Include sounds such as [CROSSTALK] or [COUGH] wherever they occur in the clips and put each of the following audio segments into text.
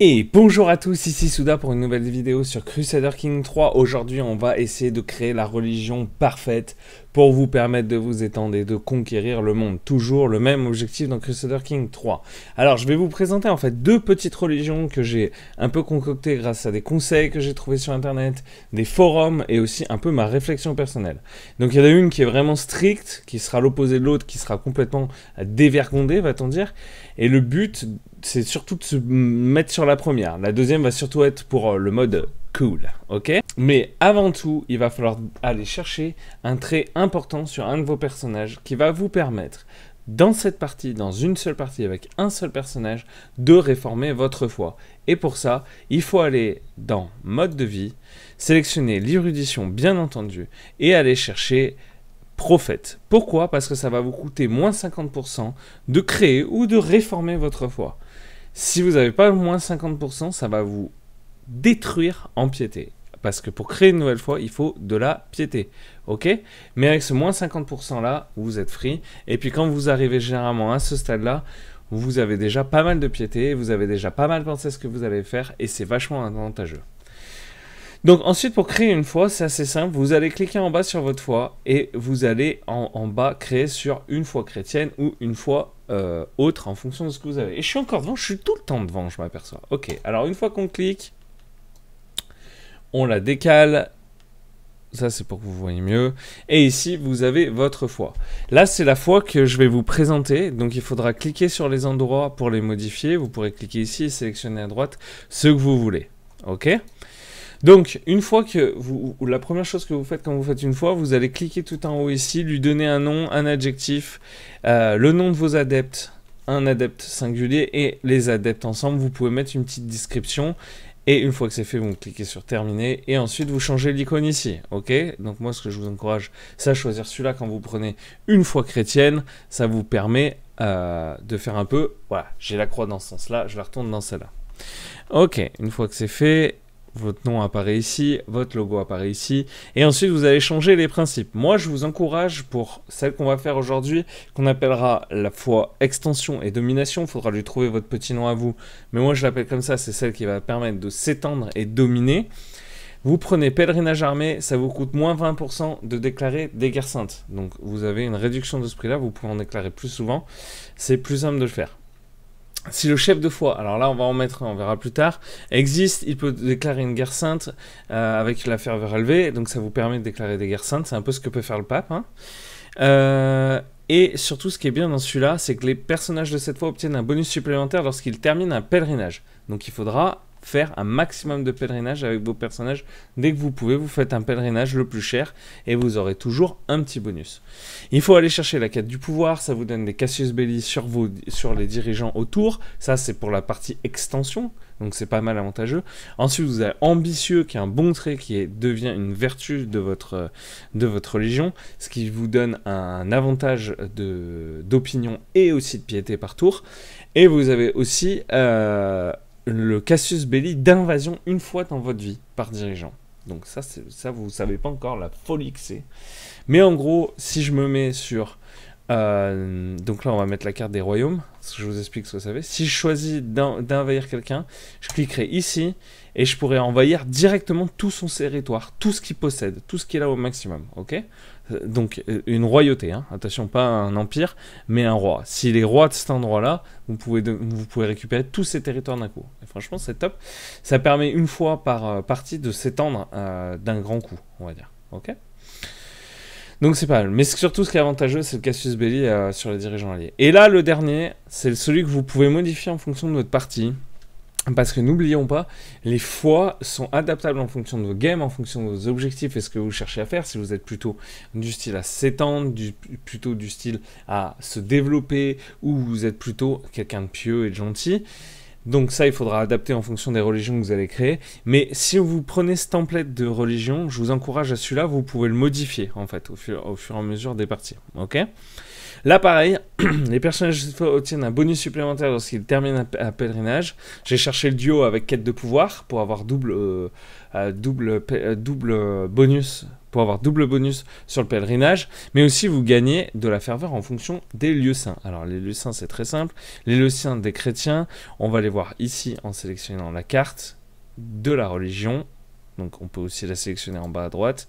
Et bonjour à tous, ici Souda pour une nouvelle vidéo sur Crusader King 3. Aujourd'hui, on va essayer de créer la religion parfaite vous permettre de vous étendre et de conquérir le monde. Toujours le même objectif dans Crusader King 3. Alors, je vais vous présenter en fait deux petites religions que j'ai un peu concoctées grâce à des conseils que j'ai trouvés sur internet, des forums et aussi un peu ma réflexion personnelle. Donc, il y en a une qui est vraiment stricte, qui sera l'opposé de l'autre, qui sera complètement dévergondée, va-t-on dire. Et le but, c'est surtout de se mettre sur la première. La deuxième va surtout être pour euh, le mode cool, ok Mais avant tout, il va falloir aller chercher un trait important sur un de vos personnages qui va vous permettre, dans cette partie, dans une seule partie avec un seul personnage, de réformer votre foi. Et pour ça, il faut aller dans mode de vie, sélectionner l'érudition bien entendu, et aller chercher prophète. Pourquoi Parce que ça va vous coûter moins 50% de créer ou de réformer votre foi. Si vous n'avez pas moins 50%, ça va vous détruire en piété. Parce que pour créer une nouvelle foi, il faut de la piété. Ok Mais avec ce moins 50% là, vous êtes free. Et puis quand vous arrivez généralement à ce stade-là, vous avez déjà pas mal de piété, vous avez déjà pas mal pensé à ce que vous allez faire, et c'est vachement avantageux. Donc ensuite, pour créer une foi, c'est assez simple. Vous allez cliquer en bas sur votre foi et vous allez en, bas créer sur une foi chrétienne ou une foi euh, autre en fonction de ce que vous avez. Et je suis encore devant, je suis tout le temps devant, je m'aperçois. Ok, alors une fois qu'on clique, on la décale. Ça, c'est pour que vous voyez mieux. Et ici, vous avez votre foi. Là, c'est la foi que je vais vous présenter. Donc, il faudra cliquer sur les endroits pour les modifier. Vous pourrez cliquer ici et sélectionner à droite ce que vous voulez. OK donc, une fois que vous, la première chose que vous faites quand vous faites une fois, vous allez cliquer tout en haut ici, lui donner un nom, un adjectif, euh, le nom de vos adeptes, un adepte singulier et les adeptes ensemble. Vous pouvez mettre une petite description et une fois que c'est fait, vous cliquez sur terminer et ensuite vous changez l'icône ici. Ok Donc moi, ce que je vous encourage, c'est à choisir celui-là quand vous prenez une foi chrétienne. Ça vous permet euh, de faire un peu. Voilà, j'ai la croix dans ce sens-là, je la retourne dans celle-là. Ok, une fois que c'est fait, votre nom apparaît ici, votre logo apparaît ici, et ensuite vous allez changer les principes. Moi, je vous encourage pour celle qu'on va faire aujourd'hui, qu'on appellera la fois extension et domination, il faudra lui trouver votre petit nom à vous, mais moi je l'appelle comme ça, c'est celle qui va permettre de s'étendre et dominer. Vous prenez pèlerinage armé, ça vous coûte moins 20% de déclarer des guerres saintes. Donc vous avez une réduction de ce prix-là, vous pouvez en déclarer plus souvent, c'est plus simple de le faire. Si le chef de foi, alors là on va en mettre, on verra plus tard, existe, il peut déclarer une guerre sainte euh, avec la ferveur élevée, donc ça vous permet de déclarer des guerres saintes, c'est un peu ce que peut faire le pape. Hein. Euh, et surtout ce qui est bien dans celui-là, c'est que les personnages de cette foi obtiennent un bonus supplémentaire lorsqu'ils terminent un pèlerinage. Donc il faudra faire un maximum de pèlerinage avec vos personnages. Dès que vous pouvez, vous faites un pèlerinage le plus cher et vous aurez toujours un petit bonus. Il faut aller chercher la quête du pouvoir, ça vous donne des Cassius Belli sur, vos, sur les dirigeants autour. Ça, c'est pour la partie extension, donc c'est pas mal avantageux. Ensuite, vous avez ambitieux, qui est un bon trait qui est, devient une vertu de votre, de votre religion, ce qui vous donne un avantage d'opinion et aussi de piété par tour. Et vous avez aussi... Euh, le Cassius Belli d'invasion une fois dans votre vie par dirigeant. Donc ça, ça vous savez pas encore la folie que c'est. Mais en gros, si je me mets sur... Euh, donc là, on va mettre la carte des royaumes, je vous explique ce que ça savez Si je choisis d'envahir quelqu'un, je cliquerai ici, et je pourrais envahir directement tout son territoire, tout ce qu'il possède, tout ce qu'il a au maximum, ok euh, donc euh, une royauté, hein, attention pas un empire, mais un roi. Si les rois de cet endroit-là, vous pouvez, vous pouvez récupérer tous ces territoires d'un coup. franchement, c'est top. Ça permet une fois par euh, partie de s'étendre d'un grand coup, on va dire. Ok donc c'est pas mal. Mais surtout, ce qui est avantageux, c'est le Cassius Belli sur les dirigeants alliés. Et là, le dernier, c'est celui que vous pouvez modifier en fonction de votre partie. Parce que n'oublions pas, les fois sont adaptables en fonction de vos games, en fonction de vos objectifs et ce que vous cherchez à faire. Si vous êtes plutôt du style à s'étendre, plutôt du style à se développer, ou vous êtes plutôt quelqu'un de pieux et de gentil. Donc ça, il faudra adapter en fonction des religions que vous allez créer. Mais si vous prenez ce template de religion, je vous encourage à celui-là, vous pouvez le modifier en fait au fur, au fur et à mesure des parties. Ok Là, pareil, [CLEARS THROAT] les personnages obtiennent un bonus supplémentaire lorsqu'ils terminent un, pèlerinage. J'ai cherché le duo avec quête de pouvoir pour avoir double, euh, euh, double, euh, double bonus pour avoir double bonus sur le pèlerinage, mais aussi vous gagnez de la ferveur en fonction des lieux saints. Alors les lieux saints c'est très simple, les lieux saints des chrétiens, on va les voir ici en sélectionnant la carte de la religion, donc on peut aussi la sélectionner en bas à droite.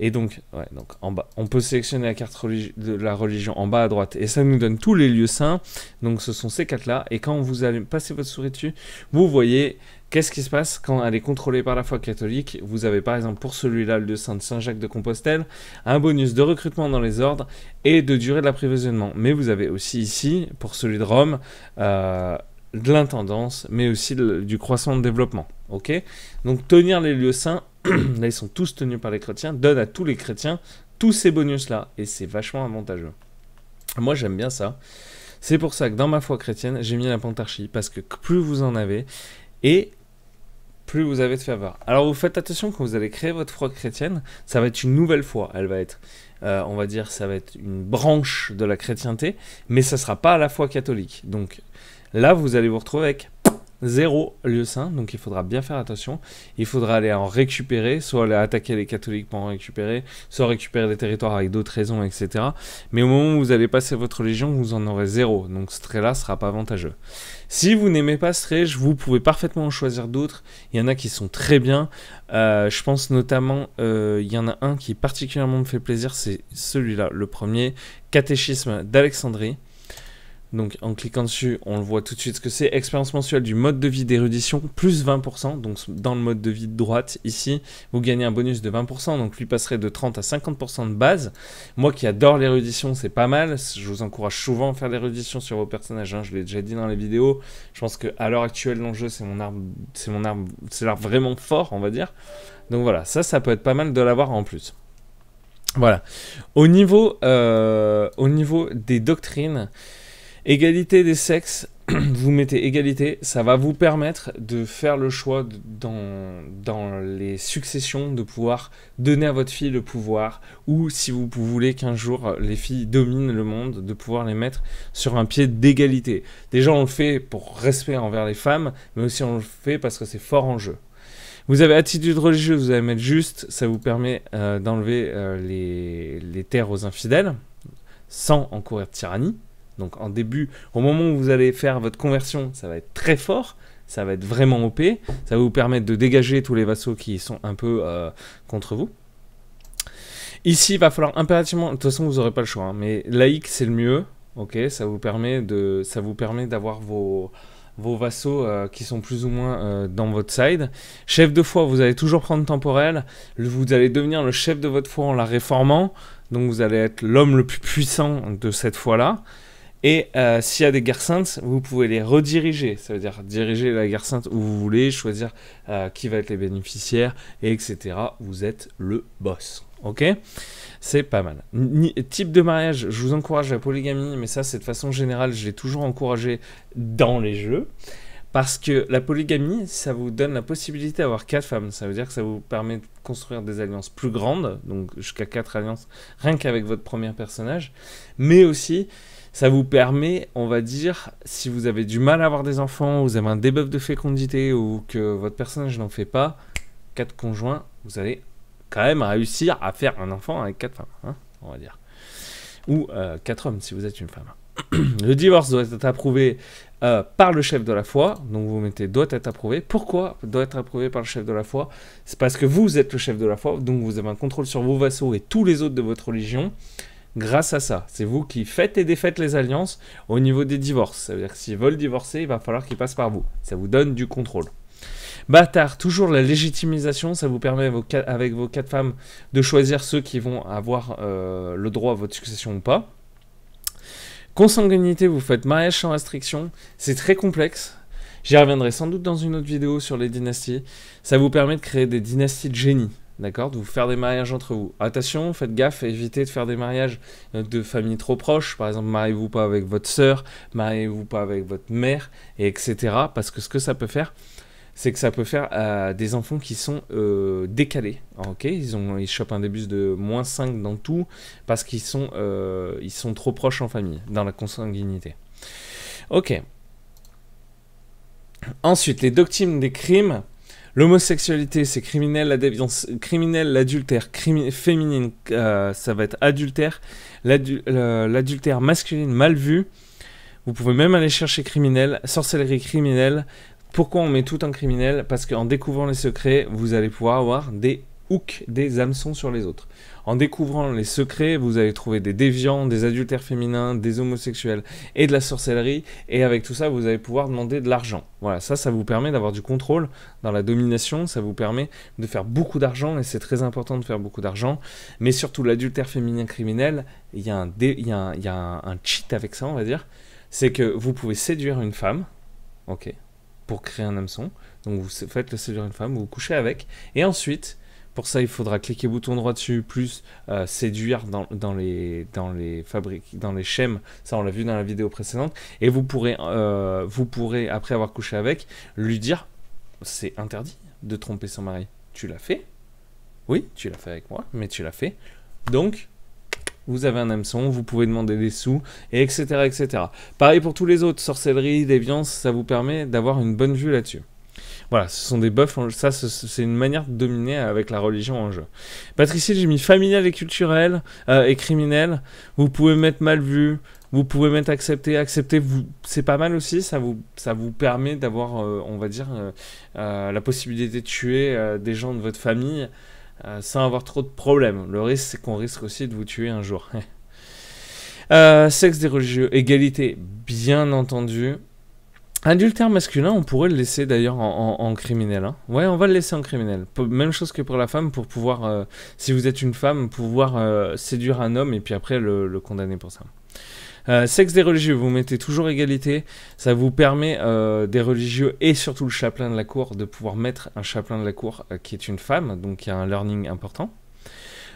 Et donc, ouais, donc en bas, on peut sélectionner la carte de la religion en bas à droite. Et ça nous donne tous les lieux saints. Donc ce sont ces quatre-là. Et quand vous allez passer votre souris dessus, vous voyez Qu'est-ce qui se passe quand elle est contrôlée par la foi catholique Vous avez par exemple pour celui-là le saint de Saint-Jacques de Compostelle, un bonus de recrutement dans les ordres et de durée de l'approvisionnement. Mais vous avez aussi ici, pour celui de Rome, euh, de l'intendance, mais aussi du croissant de développement. Ok Donc tenir les lieux saints [CLEARS THROAT] là ils sont tous tenus par les chrétiens, Donnent à tous les chrétiens tous ces bonus-là. Et c'est vachement avantageux. Moi j'aime bien ça. C'est pour ça que dans ma foi chrétienne, j'ai mis la pantarchie, parce que plus vous en avez, et plus vous avez de faveurs Alors vous faites attention quand vous allez créer votre foi chrétienne, ça va être une nouvelle foi, elle va être, euh, on va dire, ça va être une branche de la chrétienté, mais ça sera pas à la foi catholique. Donc là, vous allez vous retrouver avec Zéro lieu saint, donc il faudra bien faire attention. Il faudra aller en récupérer, soit aller attaquer les catholiques pour en récupérer, soit récupérer des territoires avec d'autres raisons, etc. Mais au moment où vous allez passer votre légion, vous en aurez zéro. donc ce trait-là sera pas avantageux. Si vous n'aimez pas ce trait, vous pouvez parfaitement en choisir d'autres. Il y en a qui sont très bien. Euh, je pense notamment, euh, il y en a un qui particulièrement me fait plaisir, c'est celui-là, le premier, Catéchisme d'Alexandrie. Donc en cliquant dessus, on le voit tout de suite ce que c'est. Expérience mensuelle du mode de vie d'érudition, plus 20%. Donc dans le mode de vie de droite, ici, vous gagnez un bonus de 20%. Donc lui passerait de 30 à 50% de base. Moi qui adore l'érudition, c'est pas mal. Je vous encourage souvent à faire l'érudition sur vos personnages. Hein. Je l'ai déjà dit dans les vidéos. Je pense qu'à l'heure actuelle, l'enjeu, c'est mon arbre, c'est mon arme. c'est l'arbre vraiment fort, on va dire. Donc voilà, ça, ça peut être pas mal de l'avoir en plus. Voilà. Au niveau, euh, au niveau des doctrines, Égalité des sexes, [CLEARS THROAT] vous mettez égalité, ça va vous permettre de faire le choix dans, dans les successions, de pouvoir donner à votre fille le pouvoir, ou si vous voulez qu'un jour les filles dominent le monde, de pouvoir les mettre sur un pied d'égalité. Déjà on le fait pour respect envers les femmes, mais aussi on le fait parce que c'est fort en jeu. Vous avez attitude religieuse, vous allez mettre juste, ça vous permet euh, d'enlever euh, les, les terres aux infidèles, sans encourir de tyrannie. Donc en début, au moment où vous allez faire votre conversion, ça va être très fort, ça va être vraiment OP, ça va vous permettre de dégager tous les vassaux qui sont un peu euh, contre vous. Ici, il va falloir impérativement, de toute façon vous n'aurez pas le choix, hein, mais laïque c'est le mieux, ça vous permet d'avoir vos, vos vassaux euh, qui sont plus ou moins euh, dans votre side. Chef de foi, vous allez toujours prendre temporel. Vous allez devenir le chef de votre foi en la réformant. Donc vous allez être l'homme le plus puissant de cette foi-là. Et euh, s'il y a des guerres saintes, vous pouvez les rediriger. Ça veut dire diriger la guerre sainte où vous voulez, choisir euh, qui va être les bénéficiaires, etc. Vous êtes le boss. Ok C'est pas mal. type de mariage, je vous encourage la polygamie, mais ça, c'est de façon générale, je l'ai toujours encouragé dans les jeux. Parce que la polygamie, ça vous donne la possibilité d'avoir quatre femmes. Ça veut dire que ça vous permet de construire des alliances plus grandes, donc jusqu'à quatre alliances, rien qu'avec votre premier personnage. Mais aussi, ça vous permet, on va dire, si vous avez du mal à avoir des enfants, vous avez un débuff de fécondité ou que votre personnage n'en fait pas, quatre conjoints, vous allez quand même réussir à faire un enfant avec quatre femmes, hein, on va dire. Ou euh, quatre hommes si vous êtes une femme. [CLEARS THROAT] le divorce doit être approuvé euh, par le chef de la foi, donc vous mettez doit être approuvé. Pourquoi doit être approuvé par le chef de la foi C'est parce que vous êtes le chef de la foi, donc vous avez un contrôle sur vos vassaux et tous les autres de votre religion grâce à ça. C'est vous qui faites et défaites les alliances au niveau des divorces. cest veut dire que s'ils veulent divorcer, il va falloir qu'ils passent par vous. Ça vous donne du contrôle. Bâtard, toujours la légitimisation, ça vous permet avec vos quatre femmes de choisir ceux qui vont avoir euh, le droit à votre succession ou pas. Consanguinité, vous faites mariage sans restriction, c'est très complexe. J'y reviendrai sans doute dans une autre vidéo sur les dynasties. Ça vous permet de créer des dynasties de génie d'accord, de vous faire des mariages entre vous. Attention, faites gaffe, évitez de faire des mariages euh, de familles trop proches, par exemple, mariez-vous pas avec votre sœur, mariez-vous pas avec votre mère, etc. Parce que ce que ça peut faire, c'est que ça peut faire à des enfants qui sont euh, décalés. Ok, ils ont, ils chopent un débus de moins 5 dans tout parce qu'ils sont, euh, sont trop proches en famille, dans la consanguinité. Ok. Ensuite, les doctrines des crimes L'homosexualité, c'est criminel, la déviance criminelle, l'adultère féminine, euh, ça va être adultère, l'adultère masculine mal vu. Vous pouvez même aller chercher criminel, sorcellerie criminelle. Pourquoi on met tout en criminel Parce qu'en découvrant les secrets, vous allez pouvoir avoir des des hameçons sur les autres. En découvrant les secrets, vous allez trouver des déviants, des adultères féminins, des homosexuels et de la sorcellerie. Et avec tout ça, vous allez pouvoir demander de l'argent. Voilà, ça, ça vous permet d'avoir du contrôle dans la domination. Ça vous permet de faire beaucoup d'argent et c'est très important de faire beaucoup d'argent. Mais surtout, l'adultère féminin criminel, il y, a un cheat avec ça, on va dire. C'est que vous pouvez séduire une femme. Ok, pour créer un hameçon. Donc vous faites le séduire une femme, vous vous couchez avec, et ensuite pour ça, il faudra cliquer bouton droit dessus, plus euh, séduire dans, les, dans fabriques, dans les schèmes. Ça, on l'a vu dans la vidéo précédente. Et vous pourrez, euh, vous pourrez, après avoir couché avec, lui dire c'est interdit de tromper son mari. Tu l'as fait Oui, tu l'as fait avec moi, mais tu l'as fait. Donc, vous avez un hameçon, vous pouvez demander des sous, et etc. etc. Pareil pour tous les autres, sorcellerie, déviance, ça vous permet d'avoir une bonne vue là-dessus. Voilà, ce sont des buffs. Ça, c'est une manière de dominer avec la religion en jeu. Patricide, j'ai mis familial et culturel euh, et criminel. Vous pouvez mettre mal vu. Vous pouvez mettre accepté, Accepter, vous... c'est pas mal aussi, ça vous, ça vous permet d'avoir, euh, on va dire, euh, la possibilité de tuer des gens de votre famille sans avoir trop de problèmes. Le risque, c'est qu'on risque aussi de vous tuer un jour. [LAUGHS] sexe des religieux, égalité, bien entendu. Adultère masculin, on pourrait le laisser d'ailleurs en, criminel. Hein. Ouais, on va le laisser en criminel. Même chose que pour la femme, pour pouvoir, euh, si vous êtes une femme, pouvoir euh, séduire un homme et puis après le, condamner pour ça. Euh, sexe des religieux, vous mettez toujours égalité, ça vous permet euh, des religieux et surtout le chaplain de la cour de pouvoir mettre un chaplain de la cour qui est une femme, donc il y a un learning important.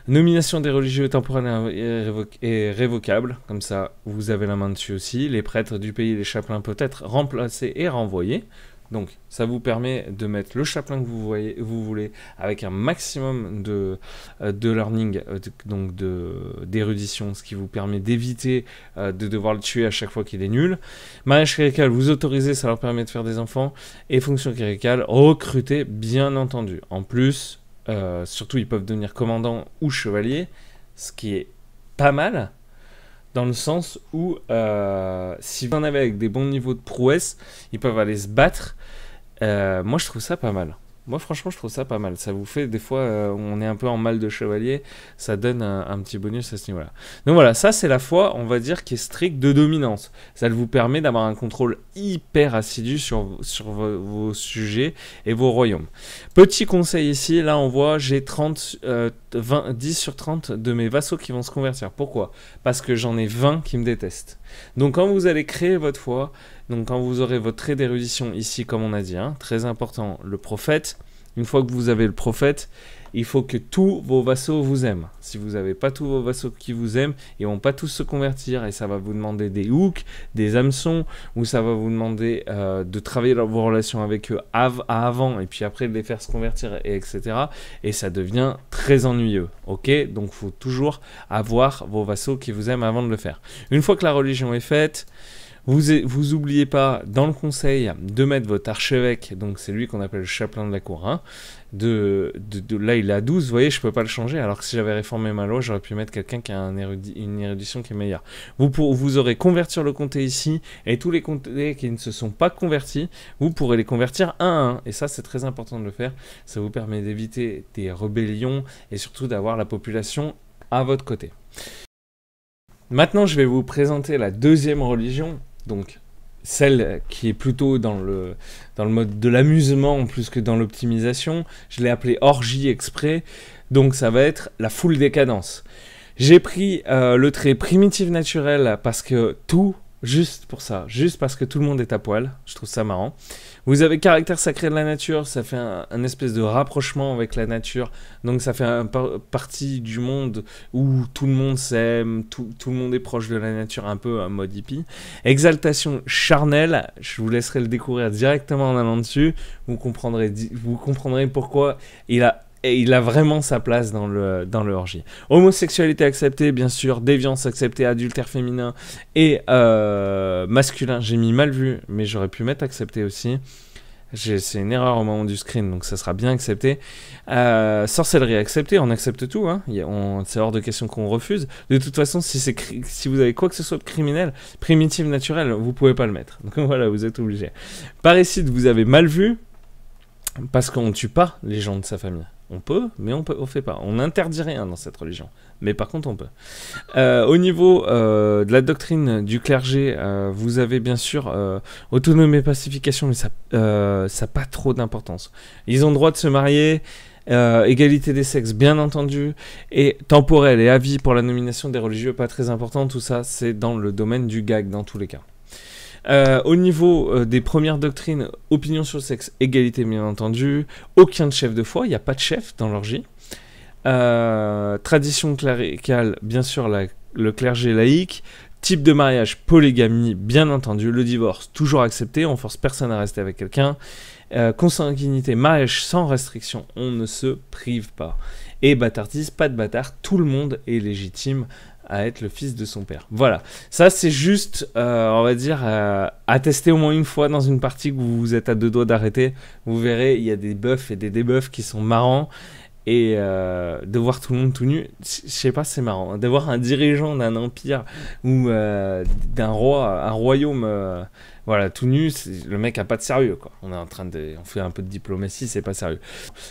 Nomination des religieux temporaires et révocable, comme ça vous avez la main dessus aussi. Les prêtres du pays les chapelains peuvent être remplacés et renvoyés. Donc ça vous permet de mettre le chaplain que vous, voulez avec un maximum de, euh, learning, euh, de, donc d'érudition, ce qui vous permet d'éviter euh, de devoir le tuer à chaque fois qu'il est nul. Mariage clérical, vous autorisez, ça leur permet de faire des enfants. Et fonction cléricale, recruter bien entendu. En plus, euh, surtout, ils peuvent devenir commandant ou chevalier, ce qui est pas mal, dans le sens où euh, si vous en avez avec des bons niveaux de prouesse, ils peuvent aller se battre. Euh, moi, je trouve ça pas mal. Moi, franchement, je trouve ça pas mal. Ça vous fait, des fois, euh, on est un peu en mal de chevalier, ça donne un, petit bonus à ce niveau-là. Donc voilà, ça, c'est la foi, on va dire, qui est stricte de dominance. Ça vous permet d'avoir un contrôle hyper assidu sur, sur vos, sujets et vos royaumes. Petit conseil ici, là, on voit, j'ai 30, 20, 10 sur 30 de mes vassaux qui vont se convertir. Pourquoi Parce que j'en ai 20 qui me détestent. Donc quand vous allez créer votre foi, donc quand vous aurez votre trait d'érudition ici, comme on a dit, hein, très important, le prophète. Une fois que vous avez le prophète, il faut que tous vos vassaux vous aiment. Si vous n'avez pas tous vos vassaux qui vous aiment, ils vont pas tous se convertir et ça va vous demander des hooks, des hameçons, ou ça va vous demander euh, de travailler vos relations avec eux avant et puis après de les faire se convertir et etc. Et ça devient très ennuyeux. Ok, donc faut toujours avoir vos vassaux qui vous aiment avant de le faire. Une fois que la religion est faite. Vous, vous oubliez pas dans le conseil de mettre votre archevêque, donc c'est lui qu'on appelle le chapelain de la cour. Hein, de, là, il est à 12, vous voyez, je peux pas le changer. Alors que si j'avais réformé ma loi, j'aurais pu mettre quelqu'un qui a une érudition qui est meilleure. Vous, pour, vous aurez convertir le comté ici, et tous les comtés qui ne se sont pas convertis, vous pourrez les convertir un à un. Et ça, c'est très important de le faire. Ça vous permet d'éviter des rébellions et surtout d'avoir la population à votre côté. Maintenant, je vais vous présenter la deuxième religion donc celle qui est plutôt dans le, dans le mode de l'amusement plus que dans l'optimisation, je l'ai appelée orgie exprès, donc ça va être la foule décadence. J'ai pris euh, le trait primitif naturel parce que tout, juste pour ça, juste parce que tout le monde est à poil, je trouve ça marrant. Vous avez caractère sacré de la nature, ça fait un, espèce de rapprochement avec la nature. Donc ça fait un partie du monde où tout le monde s'aime, tout, tout, le monde est proche de la nature, un peu un mode hippie. Exaltation charnelle, je vous laisserai le découvrir directement en allant dessus. Vous comprendrez, vous comprendrez pourquoi il a et il a vraiment sa place dans le, dans le orgie. Homosexualité acceptée, bien sûr, déviance acceptée, adultère féminin et euh, masculin. J'ai mis mal vu, mais j'aurais pu mettre accepté aussi. C'est une erreur au moment du screen, donc ça sera bien accepté. Euh, sorcellerie acceptée, on accepte tout. Hein. C'est hors de question qu'on refuse. De toute façon, si, si vous avez quoi que ce soit de criminel, primitif, naturel, vous pouvez pas le mettre. Donc [LAUGHS] voilà, vous êtes obligé. Parricide, vous avez mal vu, parce qu'on tue pas les gens de sa famille. On peut, mais on ne fait pas. On n'interdit rien dans cette religion. Mais par contre, on peut. Euh, au niveau euh, de la doctrine du clergé, euh, vous avez bien sûr autonomie et pacification, mais ça n'a pas trop d'importance. Ils ont le droit de se marier. égalité des sexes, bien entendu, et temporel et avis pour la nomination des religieux, pas très important, tout ça, c'est dans le domaine du gag dans tous les cas. Euh, au niveau euh, des premières doctrines, opinion sur le sexe, égalité bien entendu, aucun chef de foi, il n'y a pas de chef dans l'orgie. Euh, tradition cléricale, bien sûr le clergé laïque. Type de mariage, polygamie, bien entendu. Le divorce, toujours accepté, on force personne à rester avec quelqu'un. consanguinité, mariage sans restriction, on ne se prive pas. Et bâtardise, pas de bâtard, tout le monde est légitime à être le fils de son père. Voilà, ça c'est juste, euh, on va dire, euh, à tester au moins une fois dans une partie où vous êtes à deux doigts d'arrêter. Vous verrez, il y a des buffs et des debuffs qui sont marrants. Et euh, de voir tout le monde tout nu, je sais pas, c'est marrant. Hein, d'avoir de voir un dirigeant d'un empire ou euh, d'un roi, un royaume, euh, voilà, tout nu, le mec a pas de sérieux, quoi. On est en train de, on fait un peu de diplomatie, c'est pas sérieux.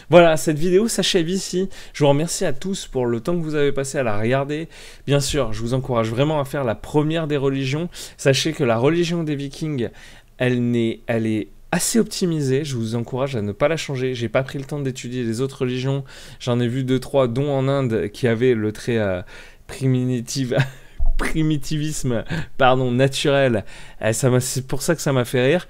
Voilà, cette vidéo s'achève ici. Je vous remercie à tous pour le temps que vous avez passé à la regarder. Bien sûr, je vous encourage vraiment à faire la première des religions. Sachez que la religion des Vikings, elle, n'est... elle est assez optimisée. Je vous encourage à ne pas la changer. J'ai pas pris le temps d'étudier les autres religions. J'en ai vu deux trois, dont en Inde, qui avaient le trait euh, primitive [LAUGHS] primitivisme pardon, naturel. Eh, ça, c'est pour ça que ça m'a fait rire.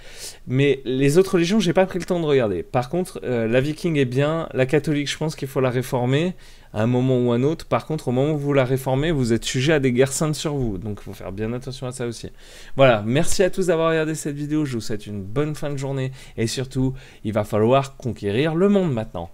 Mais les autres religions, j'ai pas pris le temps de regarder. Par contre, euh, la viking est bien, la catholique, je pense qu'il faut la réformer à un moment ou un autre. Par contre, au moment où vous la réformez, vous êtes sujet à des guerres saintes sur vous. Donc, il faut faire bien attention à ça aussi. Voilà, merci à tous d'avoir regardé cette vidéo. Je vous souhaite une bonne fin de journée. Et surtout, il va falloir conquérir le monde maintenant.